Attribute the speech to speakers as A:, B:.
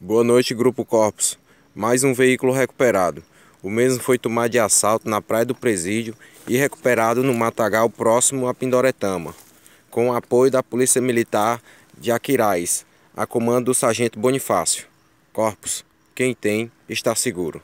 A: Boa noite, Grupo Corpus. Mais um veículo recuperado. O mesmo foi tomado de assalto na Praia do Presídio e recuperado no matagal próximo a Pindoretama, com o apoio da Polícia Militar de Aquirais, a comando do Sargento Bonifácio. Corpus, quem tem está seguro.